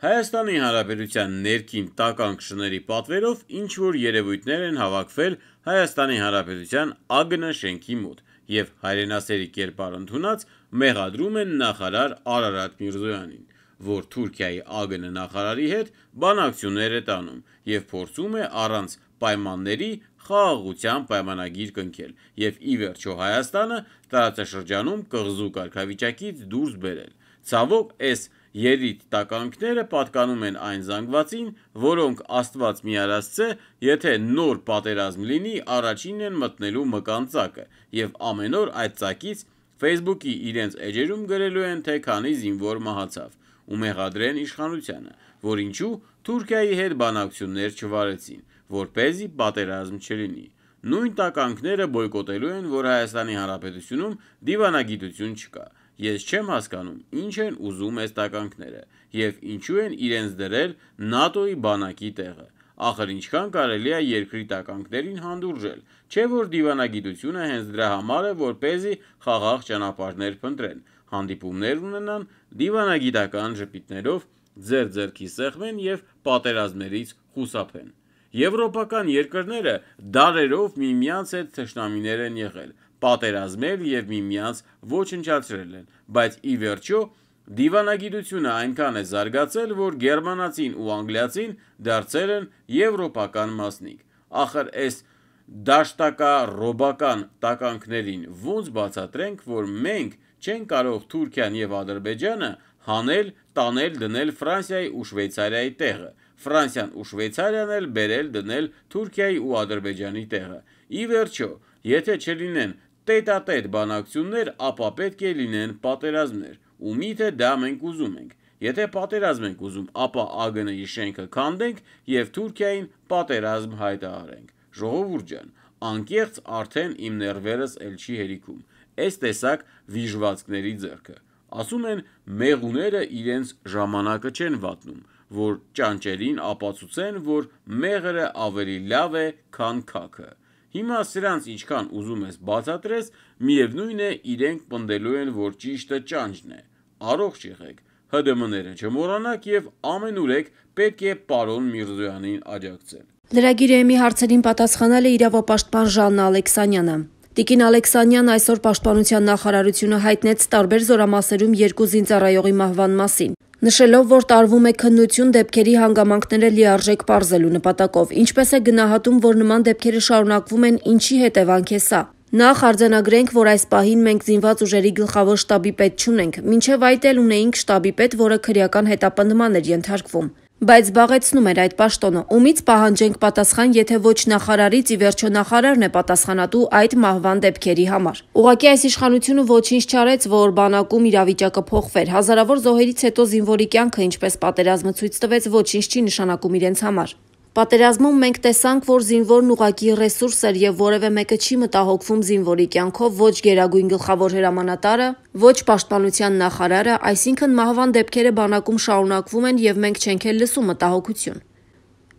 Հայաստանի Հանրապետության ներքին տականքշների պատվերով ինչ-որ երևույթներ են հավաքվել Հայաստանի Հանրապետության ԱԳՆ շենքի մոտ և հայրենասերի կերպար ընդունած մեղադրում են նախարար Արարատ Միրզոյանին, որ Թուրքիայի ԱԳՆ նախարարի հետ բանակցություններ է տանում և փորձում է առանց պայմանների խաղաղության պայմանագիր կնքել և ի վերջո Հայաստանը տարածաշրջանում կղզու կարգավիճակից դուրս բերել: Ցավոք, այս երիտ տականքները պատկանում են այն զանգվածին, որոնք Աստված միարացծ է, եթե նոր պատերազմ լինի, առաջինն են մտնելու մկան ծակը, և ամեն օր այդ ծակից Facebook-ի իրենց էջերում գրելու են, թե քանի զինվոր մահացավ, ու մեղադրեն իշխանությանը, որ ինչու Թուրքիայի հետ բանակցություններ չվարեցին, որպեսզի պատերազմ չլինի։ Նույն տականքները բոյկոտելու են, որ Հայաստանի Հանրապետությունում դիվանագիտություն չկա։ Ես չեմ հասկանում ինչ են ուզում էստականքները և ինչու են իրենց դրել ՆԱՏՕ-ի բանակի տեղը։ Ախր ինչքան կարելի է երկրի տականքներին հանդուրժել, չէ՞ որ դիվանագիտությունը հենց դրա համար է, որպեսզի խաղաղ ճանապարհներ փնտրեն, հանդիպումներ ունենան դիվանագիտական ժպիտներով, ձեր ձեռքի սեղմեն և պատերազմներից խուսափեն։ Եվրոպական երկրները դարերով միմյանց հետ թշնամիներ են եղել, պատերազմել և միմյանց ոչնչացրել են, բայց ի վերջո դիվանագիտությունը այնքան է զարգացել, որ գերմանացին ու անգլիացին դարձել են եվրոպական մասնիկ։ Ախր այս դաշտակառոբական տականքներին ո՞նց բացատրենք, որ մենք չենք կարող Թուրքիան և Ադրբեջանը հանել, տանել, դնել Ֆրանսիայի ու Շվեյցարիայի տեղը, Ֆրանսիան ու Շվեյցարիան էլ բերել, դնել Թուրքիայի ու Ադրբեջանի տեղը։ Ի վերջո, եթե չլինեն տետատետ բանակցություններ, ապա պետք է լինեն պատերազմներ, ու միթե դա մենք ուզում ենք։ Եթե պատերազմ ենք ուզում, ապա ԱԳՆ-ի շենքը քանդենք եւ Թուրքիային պատերազմ հայտարարենք։ Ժողովուրդ ջան, անկեղծ արդեն իմ ներվերս էլ չի հերիքում։ Այս տեսակ վիժվածքների ձեռքը։ Ասում են, մեղուները իրենց ժամանակը չեն վատնում, որ ճանճերին ապացուցեն, որ մեղրը ավելի լավ է, քան քաքը։ Հիմա սրանց ինչքան ուզում ես բացատրես, միևնույն է իրենք պնդելու են, որ ճիշտը ճանճն է։ Առողջ եղեք, ՀԴՄ-ները չմոռանաք եւ ամենուրեք պետք է պարոն Միրզոյանին աջակցել։ Լրագիրը մի հարցերին պատասխանել է իրավապաշտպան Ժաննա Ալեքսանյանը։ Տիկին Ալեքսանյան այսօր պաշտպանության նախարարությունը հայտնեց տարբեր զորամասերում երկու զինծառայողի մահվան մասին նշելով, որ տարվում է քննություն դեպքերի հանգամանքները լիարժեք բարձելու նպատակով, ինչպես է գնահատում, որ նման դեպքերը շարունակվում են, ինչի հետևանք է սա։ Նախ արձանագրենք, որ այս պահին մենք զինված ուժերի գլխավոր շտաբի պետ չունենք, մինչև այդ էլ ունեինք շտաբի պետ, որը քրեական հետապնդման էր ենթարկվում։ Բայց զբաղեցնում էր այդ պաշտոնը։ Ումից պահանջենք պատասխան, եթե ոչ նախարարից ի վերջո նախարարն է պատասխանատու այդ մահվան դեպքերի համար։ Ուղղակի այս իշխանությունը ոչինչ չարեց, որ բանակում իրավիճակը փոխվեր։ Հազարավոր զոհերից հետո զինվորի կյանքը, ինչպես պատերազմը ցույց տվեց, ոչինչ չի նշանակում իրենց համար։ Պատերազմում մենք տեսանք, որ զինվորն ուղակի ռեսուրս էր եւ որևէ մեկը չի մտահոգվում զինվորի կյանքով ոչ Գերագույն գլխավոր հրամանատարը, ոչ պաշտպանության նախարարը, այսինքն մահվան դեպքերը բանակում շարունակվում են եւ մենք չենք էլ լսում մտահոգություն։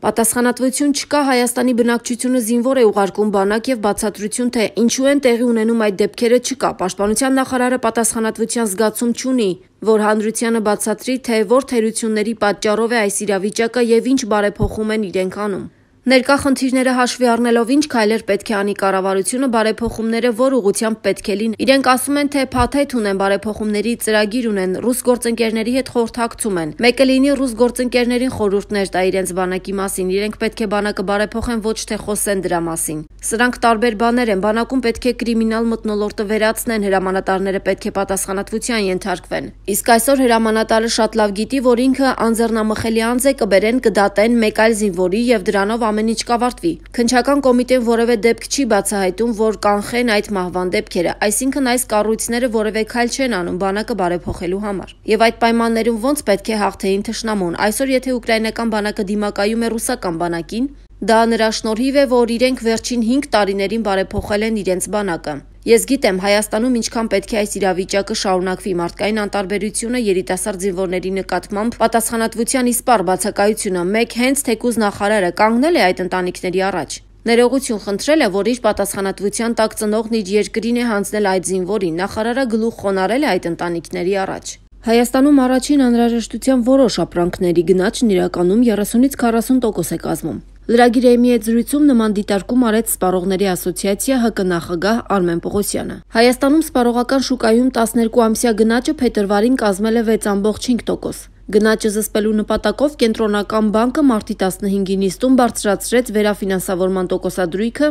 Պատասխանատվություն չկա Հայաստանի բնակչությունը զինվոր է ուղարկում բանակ եւ բացատրություն թե ինչու են տեղի ունենում այդ դեպքերը չկա։ Պաշտպանության նախարարը պատասխանատվության զգացում չունի, որ հանրությանը բացատրի, թե որ թերությունների պատճառով է այս իրավիճակը եւ ինչ բարեփոխում են իրենք անում։ Ներկա խնդիրները հաշվի առնելով ինչ քայլեր պետք է անի կառավարությունը բարեփոխումները որ ուղությամբ պետք է լինեն։ Իրենք ասում են, թե փաթեթ ունեն բարեփոխումների ծրագիր ունեն, ռուս գործընկերների հետ խորհրդակցում են։ Մեկը լինի ռուս գործընկերներին խորհուրդներ տա իրենց բանակի մասին, իրենք պետք է բանակը բարեփոխեն ոչ թե խոսեն դրա մասին։ Սրանք տարբեր բաներ են, բանակում պետք է կրիմինալ մտնոլորտը վերացնեն, հրամանատարները պետք է պատասխանատվության ենթարկվեն։ Իսկ այսօր հրամանատարը շատ լավ գիտի, որ ինքը անձեռնամխելի անձ է կբերեն կդատեն մեկ այլ զինվորի եւ դրանով ամեն ինչ կավարտվի։ Քնչական կոմիտեն որևէ դեպք չի բացահայտում, որ կանխեն այդ մահվան դեպքերը, այսինքն այս կառույցները որևէ քայլ չեն անում բանակը բարեփոխելու համար։ Եվ այդ պայմաններում ոնց պետք է հաղթեին թշնամուն։ Այսօր եթե ուկրաինական բանակը դիմակայում է ռուսական բանակին, Դա նրա շնորհիվ է, որ իրենք վերջին 5 տարիներին բարեփոխել են իրենց բանակը։ Ես գիտեմ, Հայաստանում ինչքան պետք է այս իրավիճակը շարունակվի մարդկային անտարբերությունը երիտասարդ զինվորների նկատմամբ պատասխանատվության իսպառ բացակայությունը մեկ հենց թեկուզ նախարարը կանգնել է այդ ընտանիքների առաջ։ Ներողություն խնդրել է, որ իր պատասխանատվության տակ ծնողն իր երկրին է հանձնել այդ զինվորին, նախարարը գլուխ խոնարել է այդ ընտանիքների առաջ։ Հայաստանում առաջին անհրաժեշտության որոշ ապրանքների գնաճն իրականում 30-ից 40 տոկոս է կազմում։ Լրագիրայի հետ զրույցում նման դիտարկում արեց Սպարողների ասոցիացիա ՀԿ նախագահ Արմեն Պողոսյանը։ Հայաստանում սպարողական շուկայում 12 ամսյա գնաճը փետրվարին կազմել է 6.5%։ Գնաճը զսպելու նպատակով Կենտրոնական բանկը մարտի 15-ի նիստում բարձրացրեց վերաֆինանսավորման տոկոսադրույքը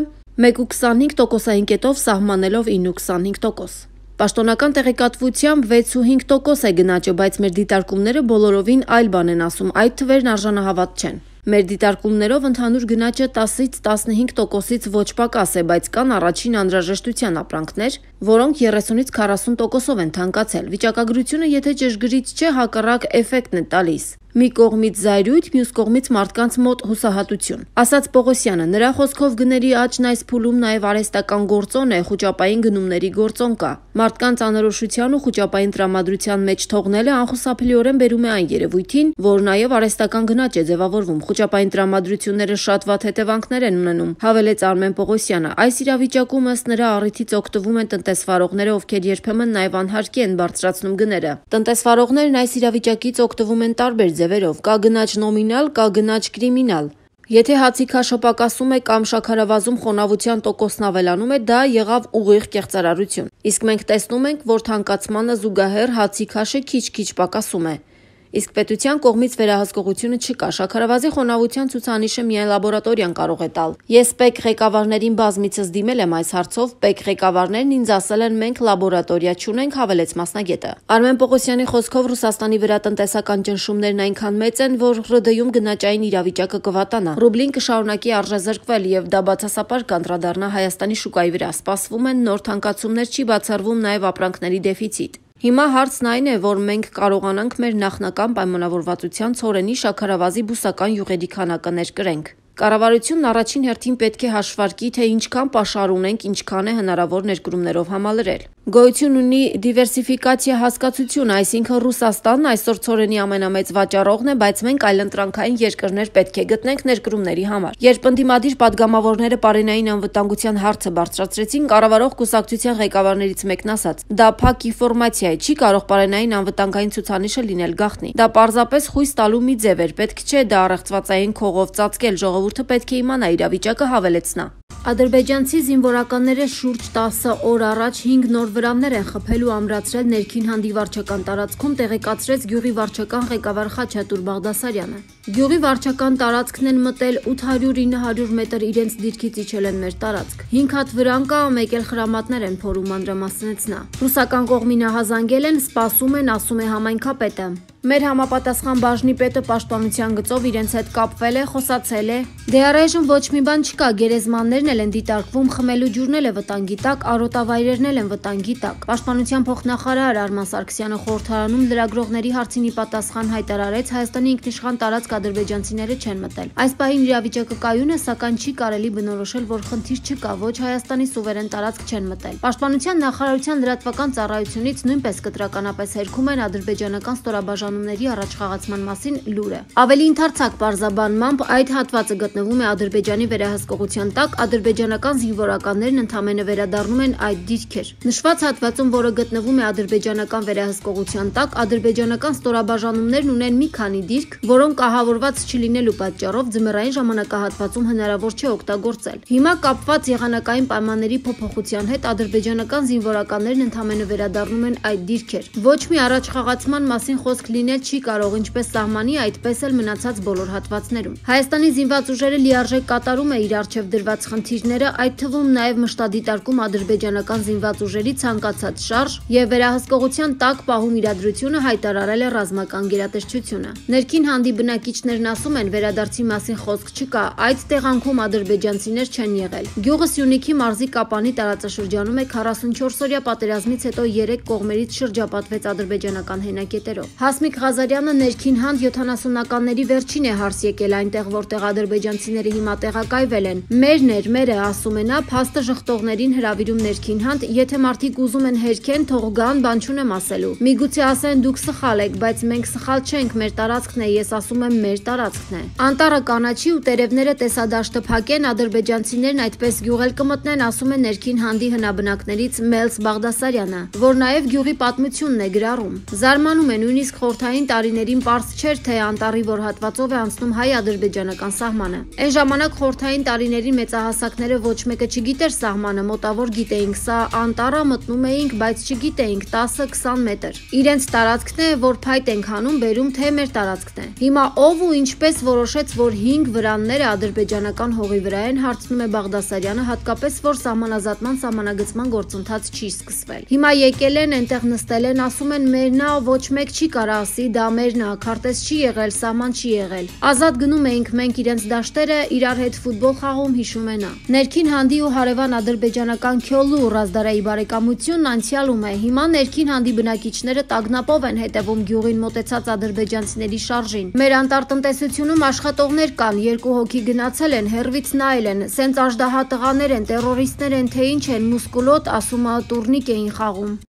1.25 տոկոսահինգետով սահմանելով 9.25 տոկոս։ Պաշտոնական տեղեկատվությամբ 65 տոկոս է գնաճը, բայց մեր դիտարկումները բոլորովին այլ բան են ասում, այդ թվերն արժանահավատ չեն։ Մեր դիտարկումներով ընդհանուր գնաճը 10-ից 15%-ից ոչ պակաս է, բայց կան առաջին անհրաժեշտության ապրանքներ, որոնք 30-ից 40%-ով են թանկացել։ Վիճակագրությունը, եթե ճշգրիտ չէ, հակառակ էֆեկտն է տալիս։ Մի կողմից զայրույթ, մյուս կողմից մարդկանց մոտ հուսահատություն։ Ասաց Պողոսյանը, նրա խոսքով գների աճն այս փուլում նաև արհեստական գործոն է, խոճապային գնումների գործոն կա։ Մարդկանց անորոշության ու խոճապային տրամադրության մեջ թողնելը անխուսափելիորեն բերում է այն երևույթին, որ նաև արհեստական գնաճ է ձևավորվում։ Խոճապային տրամադրությունները շատ վատ հետևանքներ են ունենում, հավելեց Արմեն Պողոսյանը։ Այս իրավիճակում ըստ նրա առիթից օգտվում են տնտեսական տնտեսվարողները, ովքեր երբեմն նաև անհարկի են բարձրացնում գները։ Տնտեսվարողներն այս իրավիճակից օգտվում են տարբեր ձևերով՝ կա գնաճ նոմինալ, կա գնաճ կրիմինալ։ Եթե հացի քաշոպակասում է կամ շաքարավազում խոնավության տոկոսն ավելանում է, դա եղավ ուղիղ կեղծարարություն։ Իսկ մենք տեսնում ենք, որ թանկացմանը զուգահեռ հացի քաշը քիչ-քիչ պակասում է։ Իսկ պետության կողմից վերահսկողությունը չկա։ Շաքարավազի խոնավության ցուցանիշը միայն լաբորատորիան կարող է տալ։ Ես ՊԵԿ ղեկավարներին բազմիցս դիմել եմ այս հարցով, ՊԵԿ ղեկավարներն ինձ ասել են մենք լաբորատորիա չունենք, հավելեց մասնագետը։ Արմեն Պողոսյանի խոսքով Ռուսաստանի վրա տնտեսական ճնշումներն այնքան մեծ են, որ ՌԴ-ում գնաճային իրավիճակը կվատանա։ Ռուբլին կշարունակի արժեզրկվել եւ դա բացասապար կանդրադառնա Հայաստանի շուկայի վրա։ Սպասվում են նոր թանկացումներ, չի բացառվում նաեւ ապրանքների դեֆիցիտ։ Հիմա հարցն այն է, որ մենք կարողանանք մեր նախնական պայմանավորվածության ցորենի շաքարավազի բուսական յուղերի քանակը ներկրենք։ Կառավարությունն առաջին հերթին պետք է հաշվարկի, թե ինչքան պաշար ունենք, ինչքան է հնարավոր ներկրումներով համալրել։ Գոյություն ունի դիվերսիֆիկացիա հասկացություն, այսինքն Ռուսաստանն այսօր ծորենի ամենամեծ վաճառողն է, բայց մենք այլընտրանքային երկրներ պետք է գտնենք ներկրումների համար։ Երբ ընդդիմադիր падգամավորները Պարենային անվտանգության հարցը բարձրացրեցին, կառավարող կուսակցության ղեկավարներից մեկն ասաց. «Դա փակ ինֆորմացիա է, չի կարող Պարենային անվտանգային ցուցանիշը լինել գաղտնի։ Դա պարզապես խույս տալու մի ձև էր, պետք չէ դա առեղծվածային քողով ծածկել, ժողովուրդ ժողովուրդը պետք է իմանա իրավիճակը, հավելեց նա։ Ադրբեջանցի զինվորականները շուրջ 10 օր առաջ 5 նոր վրաններ են խփելու ամրացրել ներքին հանդիվարչական տարածքում տեղեկացրեց գյուղի վարչական ղեկավար Խաչատուր Բաղդասարյանը։ Գյուղի վարչական տարածքն են մտել 800-900 մետր իրենց դիրքից իջել են մեր տարածք։ 5 հատ վրան կա, մեկ էլ խրամատներ են փորում անդրամասնեց նա։ Ռուսական կողմին ահազանգել են, սպասում են, ասում է համայնքապետը։ Մեր համապատասխան բաժնի պետը պաշտպանության գծով իրենց հետ կապվել է, խոսացել է։ Դե առայժմ ոչ մի բան չկա, գերեզմաններն Ջուրերն էլ են դիտարկվում, խմելու ջուրն էլ է վտանգի տակ, արոտավայրերն էլ են վտանգի տակ։ Պաշտպանության փոխնախարար Արման Սարգսյանը խորհրդարանում լրագրողների հարցին ի պատասխան հայտարարեց Հայաստանի ինքնիշխան տարածք ադրբեջանցիները չեն մտել։ Այս պահին իրավիճակը կայուն է, սակայն չի կարելի բնորոշել, որ խնդիր չկա, ոչ Հայաստանի սուվերեն տարածք չեն մտել։ Պաշտպանության նախարարության լրատվական ծառայությունից նույնպես կտրականապես հերքում են ադրբեջանական ստորաբաժանումների առաջխաղացման մասին լուրը։ Ավելի ընդարձակ բարձաբանմամբ այդ հատվածը գտնվում է Ադրբեջանի վերահսկողության տակ, ադրբ ադրբեջանական զինվորականներն ընդամենը վերադառնում են այդ դիրքեր։ Նշված հատվածում, որը գտնվում է ադրբեջանական վերահսկողության տակ, ադրբեջանական ստորաբաժանումներն ունեն մի քանի դիրք, որոնք ահավորված չլինելու պատճառով ձմեռային ժամանակահատվածում հնարավոր չէ օգտագործել։ Հիմա կապված եղանակային պայմանների փոփոխության հետ ադրբեջանական զինվորականներն ընդամենը վերադառնում են այդ դիրքեր։ Ոչ մի առաջխաղացման մասին խոսք լինել չի կարող, ինչպես սահմանի, այդպես էլ մնացած բոլոր հատվածներում։ Հայաստանի զինված ուժերը լիարժեք կատարում է իր արժև դրված խնդիր ուսումնասիրները, այդ թվում նաև մշտադիտարկում ադրբեջանական զինված ուժերի ցանկացած շարժ եւ վերահսկողության տակ պահում իրադրությունը հայտարարել է ռազմական գերատեսչությունը։ Ներքին հանդիբնակիչներն ասում են, վերադարձի մասին խոսք չկա, այդ տեղանքում ադրբեջանցիներ չեն եղել։ Գյուղը Սյունիքի մարզի Կապանի տարածաշրջանում է 44-օրյա պատերազմից հետո 3 կողմերից շրջապատվեց ադրբեջանական հենակետերով։ Հասմիկ Ղազարյանը ներքին հանդ 70-ականների վերջին է հարս եկել այնտեղ, որտեղ ադրբեջանցիները հիմա տեղակայվել են։ Մերն էր, մեր Մերը ասում է նա, փաստը ժխտողներին հրավիրում ներքին հանդ, եթե մարդիկ ուզում են հերքեն, թող գան, բան չունեմ ասելու։ Միգուցե ասեն դուք սխալ եք, բայց մենք սխալ չենք, մեր տարածքն է, ես ասում եմ մեր տարածքն է։ Անտառը կանաչի ու տերևները տեսադաշտը փակեն, ադրբեջանցիներն այդպես գյուղել կմտնեն, ասում է ներքին հանդի հնաբնակներից Մելս Բաղդասարյանը, որ նաև գյուղի պատմությունն է գրառում։ Զարմանում է նույնիսկ խորթային տարիներին པարզ չէր թե անտառի որ հատվածով է անցնում հայ-ադրբեջանական սահմանը։ Այն ժամանակ խորթային տարիների մեծահասակ ժամանակները ոչ մեկը չգիտեր սահմանը, մոտավոր գիտեինք, սա անտառա մտնում էինք, բայց չգիտեինք 10-20 մետր։ Իրենց տարածքն է, որ փայտ ենք հանում, բերում թե մեր տարածքն է։ Հիմա ով ու ինչպես որոշեց, որ 5 վրանները ադրբեջանական հողի վրա են, հարցնում է Բաղդասարյանը, հատկապես որ սահմանազատման սահմանագծման գործընթաց չի սկսվել։ Հիմա եկել են, այնտեղ նստել են, ասում են մերն է, ոչ մեկ չի կարա ասի, դա մերն է, քարտեզ չի եղել, սահման չի եղել։ Ազատ գնում էինք մենք իրենց դաշտերը, իրար հետ ֆուտբոլ խաղում հիշում են նա։ Ներքին հանդի ու հարևան ադրբեջանական Քյոլու ու Ռազդարայի բարեկամությունն անցյալում է։ Հիմա ներքին հանդի բնակիչները տագնապով են հետևում գյուղին մոտեցած ադրբեջանցիների շարժին։ Մեր անտարտնտեսությունում աշխատողներ կան, երկու հոգի գնացել են, հերվից նայել են, սենց աժդահա տղաներ են, terroristներ են, թե ինչ են, մուսկուլոտ, ասումա, տուրնիկ էին խաղում։